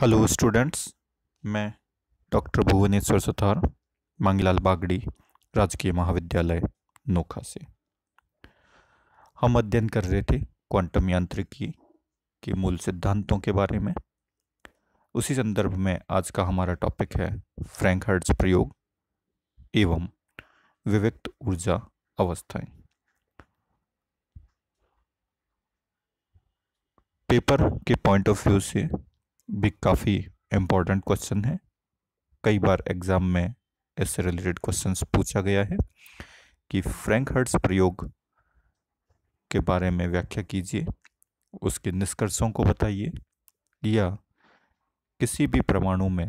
hello students मैं doctor Bhuvneshwar Suthar Mangilal Bagri राजकीय महाविद्यालय नोखा से हम अध्ययन कर रहे थे क्वांटम यांत्रिकी के मूल सिद्धांतों के बारे में उसी संदर्भ में आज का हमारा टॉपिक है फ्रैंक हर्ट्स प्रयोग एवं विविक्त ऊर्जा अवस्थाएं पेपर के पॉइंट ऑफ व्यू से भी काफ़ी इम्पोर्टेंट क्वेश्चन है कई बार एग्ज़ाम में इससे रिलेटेड क्वेश्चन पूछा गया है कि फ्रैंक हर्ट्स प्रयोग के बारे में व्याख्या कीजिए उसके निष्कर्षों को बताइए या किसी भी परमाणु में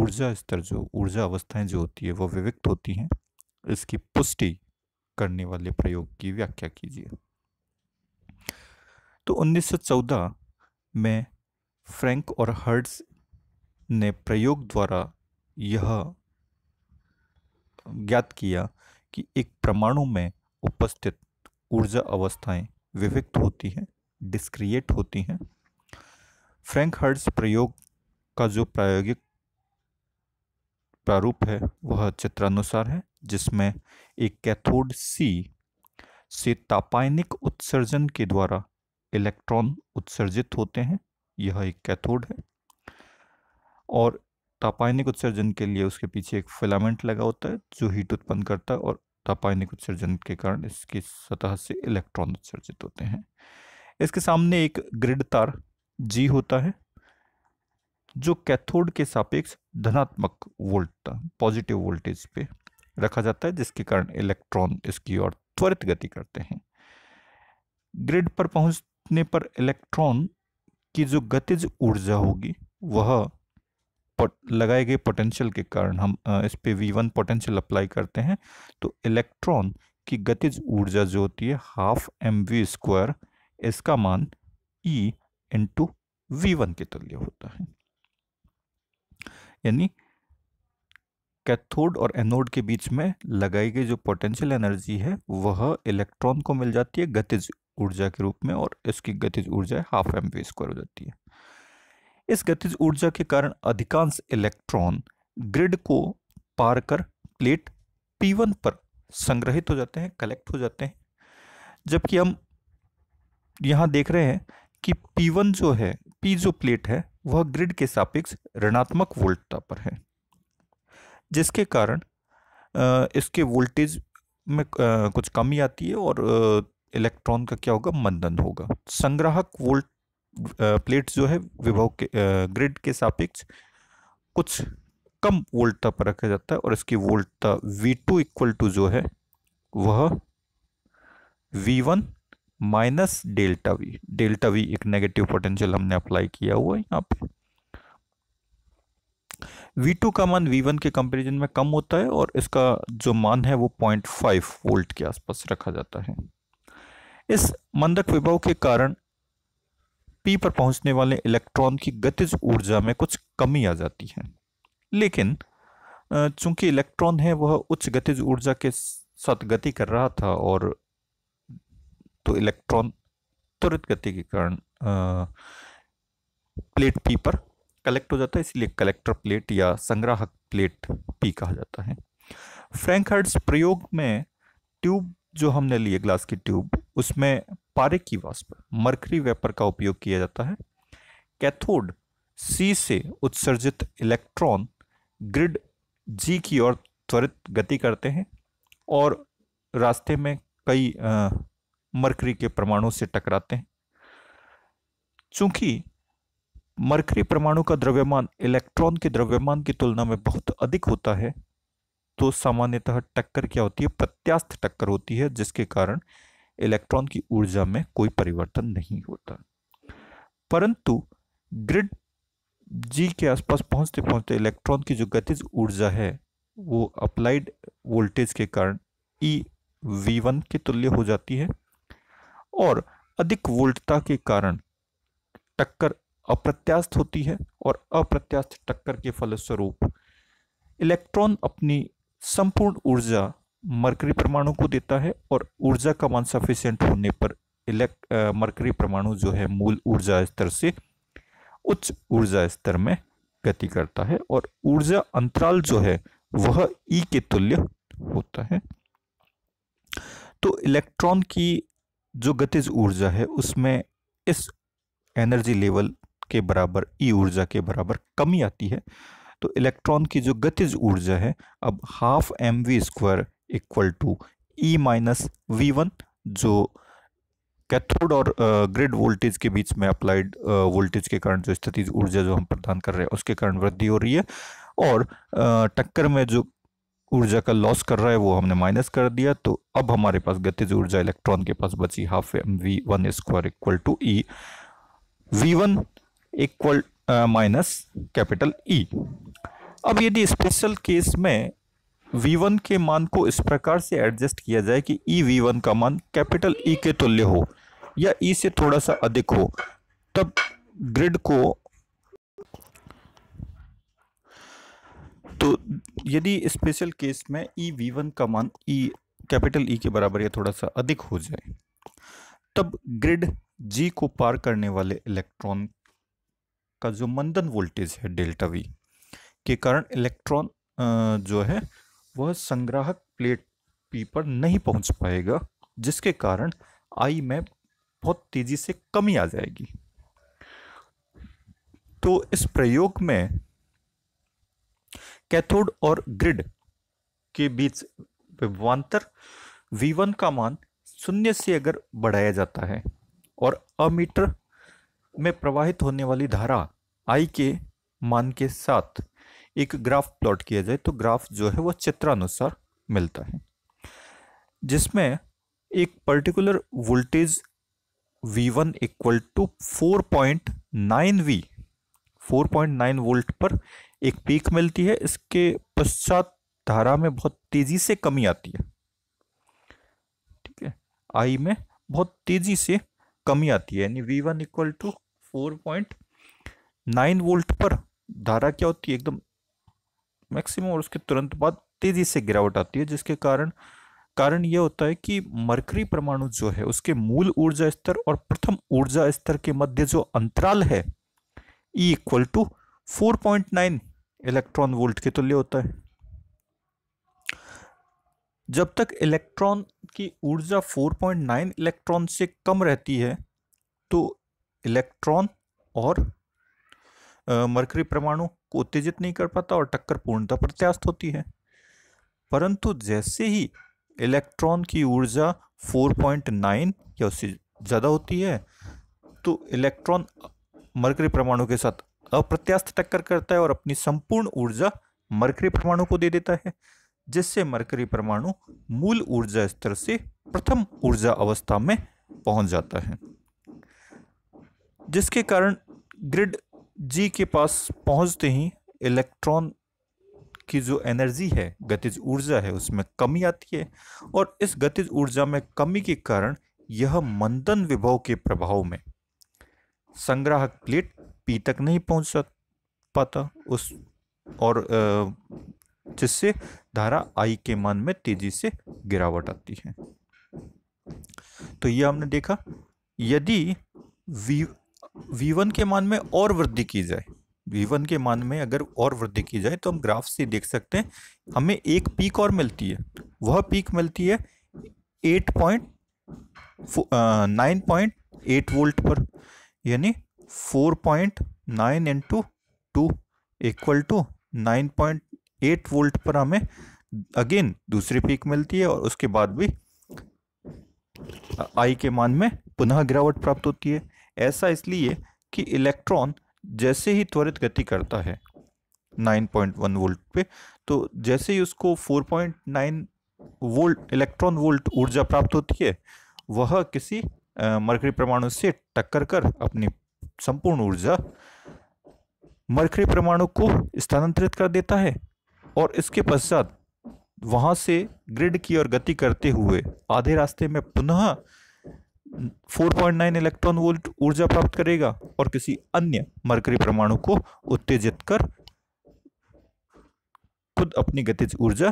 ऊर्जा स्तर जो ऊर्जा अवस्थाएं जो होती है वो विविक्त होती हैं इसकी पुष्टि करने वाले प्रयोग की व्याख्या कीजिए तो 1914 में फ्रैंक और हर्ड्स ने प्रयोग द्वारा यह ज्ञात किया कि एक परमाणु में उपस्थित ऊर्जा अवस्थाएं विविक्त होती हैं डिस्क्रिएट होती हैं फ्रैंक हर्ड्स प्रयोग का जो प्रायोगिक प्रारूप है वह चित्रानुसार है जिसमें एक कैथोड सी से तापायनिक उत्सर्जन के द्वारा इलेक्ट्रॉन उत्सर्जित होते हैं यह एक कैथोड है और तापायनिक उत्सर्जन के लिए उसके पीछे एक फिलामेंट लगा होता है जो हीट उत्पन्न करता है और तापायनिक उत्सर्जन के कारण इसकी सतह से इलेक्ट्रॉन उत्सर्जित होते हैं इसके सामने एक ग्रिड तार जी होता है जो कैथोड के सापेक्ष धनात्मक वोल्ट पॉजिटिव वोल्टेज पे रखा जाता है जिसके कारण इलेक्ट्रॉन इसकी ओर त्वरित गति करते हैं ग्रिड पर पहुंचने पर इलेक्ट्रॉन कि जो गतिज ऊर्जा होगी वह लगाए गए पोटेंशियल के कारण हम इस पे वन पोटेंशियल अप्लाई करते हैं तो इलेक्ट्रॉन की गतिज ऊर्जा जो होती है हाफ एम वी स्क्वायर इसका मान ई इंटू वी वन के तुल्य होता है यानी कैथोड और एनोड के बीच में लगाई गई जो पोटेंशियल एनर्जी है वह इलेक्ट्रॉन को मिल जाती है गतिज ऊर्जा के रूप में और इसकी गतिज ऊर्जा हाफ एम वी स्क्वायर हो जाती है इस गतिज ऊर्जा के कारण अधिकांश इलेक्ट्रॉन ग्रिड को पार कर प्लेट P1 पर संग्रहित हो जाते हैं कलेक्ट हो जाते हैं जबकि हम यहाँ देख रहे हैं कि P1 जो है P जो प्लेट है वह ग्रिड के सापेक्ष ऋणात्मक वोल्टता पर है जिसके कारण इसके वोल्टेज में कुछ कमी आती है और इलेक्ट्रॉन का क्या होगा मंदन होगा संग्राहक वोल्ट प्लेट्स जो है विभव के ग्रिड के सापेक्ष कुछ कम वोल्टता पर रखा जाता है और इसकी वोल्टता V2 टू इक्वल टू जो है वह V1 one minus delta V delta V एक नेगेटिव पोटेंशियल हमने अप्लाई किया हुआ है यहाँ पे V2 का मान V1 के कंपैरिजन में कम होता है और इसका जो मान है वो 0.5 वोल्ट के आसपास रखा जाता है इस मंदक विभव के कारण पी पर पहुंचने वाले इलेक्ट्रॉन की गतिज ऊर्जा में कुछ कमी आ जाती है लेकिन चूंकि इलेक्ट्रॉन है वह उच्च गतिज ऊर्जा के साथ गति कर रहा था और तो इलेक्ट्रॉन त्वरित गति के कारण प्लेट पी पर कलेक्ट हो जाता है इसलिए कलेक्टर प्लेट या संग्राहक प्लेट पी कहा जाता है फ्रैंक हर्ट्स प्रयोग में ट्यूब जो हमने लिए ग्लास की ट्यूब उसमें पारे की वाष्प मरकरी वेपर का उपयोग किया जाता है कैथोड सी से उत्सर्जित इलेक्ट्रॉन ग्रिड जी की ओर त्वरित गति करते हैं और रास्ते में कई मरकरी के परमाणु से टकराते हैं चूंकि मरकरी परमाणु का द्रव्यमान इलेक्ट्रॉन के द्रव्यमान की तुलना में बहुत अधिक होता है तो सामान्यतः टक्कर क्या होती है प्रत्यास्थ टक्कर होती है जिसके कारण इलेक्ट्रॉन की ऊर्जा में कोई परिवर्तन नहीं होता परंतु ग्रिड जी के आसपास पहुंचते पहुंचते इलेक्ट्रॉन की जो गतिज ऊर्जा है वो अप्लाइड वोल्टेज के कारण ई वी वन के तुल्य हो जाती है और अधिक वोल्टता के कारण टक्कर अप्रत्यास्थ होती है और अप्रत्यास्थ टक्कर के फलस्वरूप इलेक्ट्रॉन अपनी संपूर्ण ऊर्जा मरकरी परमाणु को देता है और ऊर्जा का मान सफिशियंट होने पर इलेक्ट मरकरी परमाणु जो है मूल ऊर्जा स्तर से उच्च ऊर्जा स्तर में गति करता है और ऊर्जा अंतराल जो है वह ई e के तुल्य होता है तो इलेक्ट्रॉन की जो गतिज ऊर्जा है उसमें इस एनर्जी लेवल के बराबर ई e ऊर्जा के बराबर कमी आती है तो इलेक्ट्रॉन की जो गतिज ऊर्जा है अब half M V square equal to E minus V one जो कैथोड और ग्रिड वोल्टेज के बीच में अप्लाइड वोल्टेज के कारण जो स्थिति ऊर्जा जो हम प्रदान कर रहे हैं उसके कारण वृद्धि हो रही है और टक्कर में जो ऊर्जा का लॉस कर रहा है वो हमने माइनस कर दिया तो अब हमारे पास गतिज ऊर्जा इलेक्ट्रॉन के पास बची half M V one square equal to E V one equal minus capital E अब यदि स्पेशल केस में वन के मान को इस प्रकार से एडजस्ट किया जाए कि ई वी वन का मान कैपिटल ई e के तुल्य हो या ई e से थोड़ा सा अधिक हो तब ग्रिड को तो यदि स्पेशल केस में ई वी वन का मान ई कैपिटल ई के बराबर या थोड़ा सा अधिक हो जाए तब ग्रिड जी को पार करने वाले इलेक्ट्रॉन का जो मंदन वोल्टेज है डेल्टा वी के कारण इलेक्ट्रॉन जो है वह संग्राहक प्लेट पी पर नहीं पहुंच पाएगा जिसके कारण आई में बहुत तेज़ी से कमी आ जाएगी तो इस प्रयोग में कैथोड और ग्रिड के बीच विभवान्तर V1 का मान शून्य से अगर बढ़ाया जाता है और अमीटर में प्रवाहित होने वाली धारा I के मान के साथ एक ग्राफ प्लॉट किया जाए तो ग्राफ जो है वो चित्रानुसार मिलता है जिसमें एक particular voltage V1 one equal to four point nine V four point nine volt पर एक पीक मिलती है इसके पश्चात धारा में बहुत तेजी से कमी आती है ठीक है आई में बहुत तेजी से कमी आती है यानी V1 one equal to four point nine volt पर धारा क्या होती है एकदम मैक्सिमम और उसके तुरंत बाद तेज़ी से गिरावट आती है जिसके कारण कारण यह होता है कि मरकरी परमाणु जो है उसके मूल ऊर्जा स्तर और प्रथम ऊर्जा स्तर के मध्य जो अंतराल है E equal to four point nine electron volt के तुल्य होता है जब तक इलेक्ट्रॉन की ऊर्जा 4.9 इलेक्ट्रॉन से कम रहती है तो इलेक्ट्रॉन और मरकरी परमाणु को उत्तेजित नहीं कर पाता और टक्कर पूर्णतः प्रत्यास्त होती है परंतु जैसे ही इलेक्ट्रॉन की ऊर्जा 4.9 या उससे ज़्यादा होती है तो इलेक्ट्रॉन मरकरी परमाणु के साथ अप्रत्यास्त टक्कर करता है और अपनी संपूर्ण ऊर्जा मरकरी परमाणु को दे देता है जिससे मरकरी परमाणु मूल ऊर्जा स्तर से प्रथम ऊर्जा अवस्था में पहुंच जाता है जिसके कारण ग्रिड जी के पास पहुंचते ही इलेक्ट्रॉन की जो एनर्जी है गतिज ऊर्जा है उसमें कमी आती है और इस गतिज ऊर्जा में कमी के कारण यह मंदन विभव के प्रभाव में संग्राहक प्लेट पी तक नहीं पहुंच पाता उस और जिससे धारा आई के मान में तेजी से गिरावट आती है तो यह हमने देखा यदि v1 के मान में और वृद्धि की जाए v1 के मान में अगर और वृद्धि की जाए तो हम ग्राफ से देख सकते हैं हमें एक पीक और मिलती है वह पीक मिलती है eight point nine point eight volt पर यानी four point nine into two equal to nine point eight volt पर हमें अगेन दूसरी पीक मिलती है और उसके बाद भी आई के मान में पुनः गिरावट प्राप्त होती है ऐसा इसलिए कि इलेक्ट्रॉन जैसे ही त्वरित गति करता है 9.1 वोल्ट पे तो जैसे ही उसको 4.9 वोल्ट इलेक्ट्रॉन वोल्ट ऊर्जा प्राप्त होती है वह किसी मरकरी परमाणु से टक्कर कर अपनी संपूर्ण ऊर्जा मरकरी परमाणु को स्थानांतरित कर देता है और इसके पश्चात वहाँ से ग्रिड की ओर गति करते हुए आधे रास्ते में पुनः 4.9 इलेक्ट्रॉन वोल्ट ऊर्जा प्राप्त करेगा और किसी अन्य मरकरी परमाणु को उत्तेजित कर खुद अपनी गतिज ऊर्जा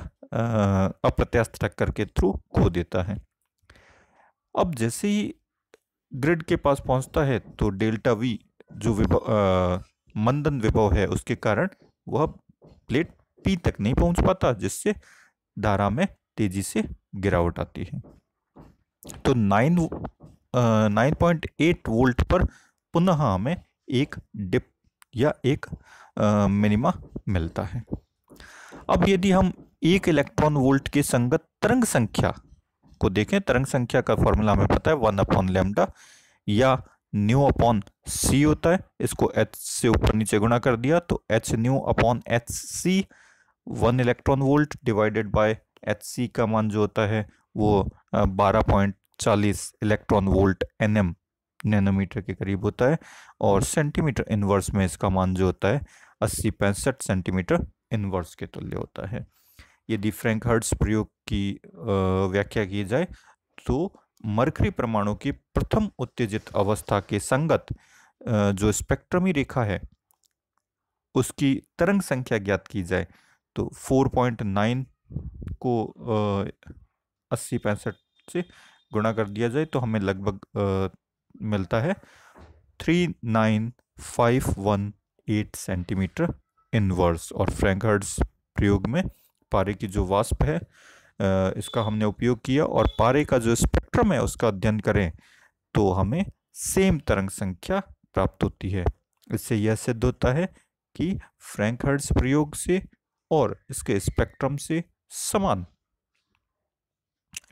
अप्रत्यास्थ टक्कर के थ्रू खो देता है अब जैसे ही ग्रिड के पास पहुंचता है तो डेल्टा वी जो विभव मंदन विभव है उसके कारण वह प्लेट पी तक नहीं पहुंच पाता जिससे धारा में तेजी से गिरावट आती है तो nine nine point eight volt पर पुनः हमें एक डिप या एक मिनिमा मिलता है अब यदि हम एक इलेक्ट्रॉन वोल्ट के संगत तरंग संख्या को देखें तरंग संख्या का फॉर्मूला हमें पता है वन अपॉन लेमडा या न्यू अपॉन सी होता है इसको एच से ऊपर नीचे गुणा कर दिया तो H nu upon H C one electron volt divided by H C का मान जो होता है वो बारह पॉइंट चालीस electron volt N M nanometer के करीब होता है और सेंटीमीटर इनवर्स में इसका मान जो होता है अस्सी पैंसठ सेंटीमीटर इनवर्स के तुल्य होता है यदि फ्रैंक हर्ट्स प्रयोग की व्याख्या की जाए तो मरकरी परमाणु की प्रथम उत्तेजित अवस्था के संगत जो स्पेक्ट्रमी रेखा है उसकी तरंग संख्या ज्ञात की जाए तो 4.9 को अस्सी पैंसठ से गुणा कर दिया जाए तो हमें लगभग मिलता है three nine five one eight centimeter inverse और फ्रैंक हर्ड्स प्रयोग में पारे की जो वास्प है इसका हमने उपयोग किया और पारे का जो स्पेक्ट्रम है उसका अध्ययन करें तो हमें सेम तरंग संख्या प्राप्त होती है इससे यह सिद्ध होता है कि फ्रैंक हर्ड्स प्रयोग से और इसके स्पेक्ट्रम से समान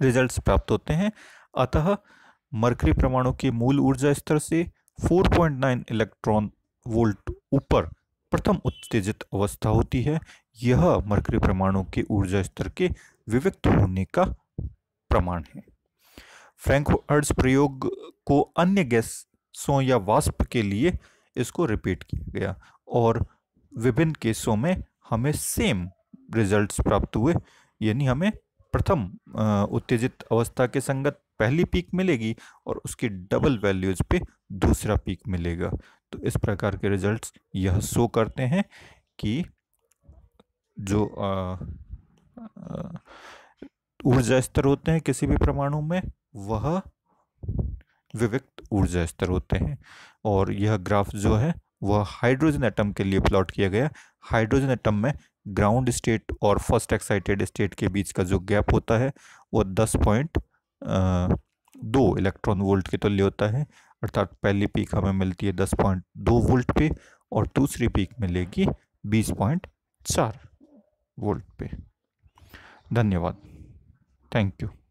रिजल्ट्स प्राप्त होते हैं अतः मरकरी परमाणु के मूल ऊर्जा स्तर से 4.9 इलेक्ट्रॉन वोल्ट ऊपर प्रथम उत्तेजित अवस्था होती है यह मरकरी परमाणु के ऊर्जा स्तर के विविक्त होने का प्रमाण है फ्रैंक अर्ड्स प्रयोग को अन्य गैसों या वाष्प के लिए इसको रिपीट किया गया और विभिन्न केसों में हमें सेम रिजल्ट्स प्राप्त हुए यानी हमें प्रथम उत्तेजित अवस्था के संगत पहली पीक मिलेगी और उसकी डबल वैल्यूज पे दूसरा पीक मिलेगा तो इस प्रकार के रिजल्ट्स यह शो करते हैं कि जो ऊर्जा स्तर होते हैं किसी भी परमाणु में वह विविक्त ऊर्जा स्तर होते हैं और यह ग्राफ जो है वह हाइड्रोजन एटम के लिए प्लॉट किया गया हाइड्रोजन एटम में ग्राउंड स्टेट और फर्स्ट एक्साइटेड स्टेट के बीच का जो गैप होता है वो दस पॉइंट दो इलेक्ट्रॉन वोल्ट के तुल्य होता है अर्थात पहली पीक हमें मिलती है दस पॉइंट दो वोल्ट पे और दूसरी पीक मिलेगी बीस पॉइंट चार वोल्ट पे धन्यवाद थैंक यू